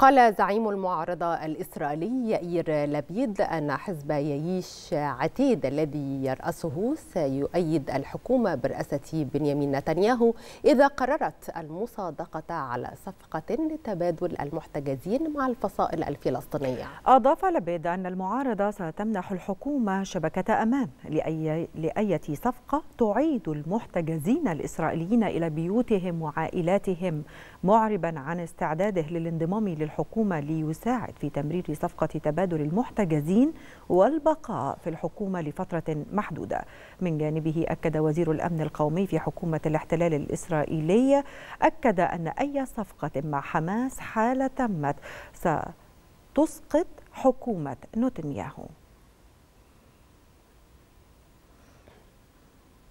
قال زعيم المعارضة الإسرائيلي يائير لبيد أن حزب ييش عتيد الذي يرأسه سيؤيد الحكومة برئاسة بنيامين نتنياهو إذا قررت المصادقة على صفقة لتبادل المحتجزين مع الفصائل الفلسطينية أضاف لبيد أن المعارضة ستمنح الحكومة شبكة أمان لأي, لأية صفقة تعيد المحتجزين الإسرائيليين إلى بيوتهم وعائلاتهم معربا عن استعداده للانضمام لل الحكومة ليساعد في تمرير صفقة تبادل المحتجزين والبقاء في الحكومة لفترة محدودة من جانبه أكد وزير الأمن القومي في حكومة الاحتلال الإسرائيلية أكد أن أي صفقة مع حماس حال تمت ستسقط حكومة نتنياهو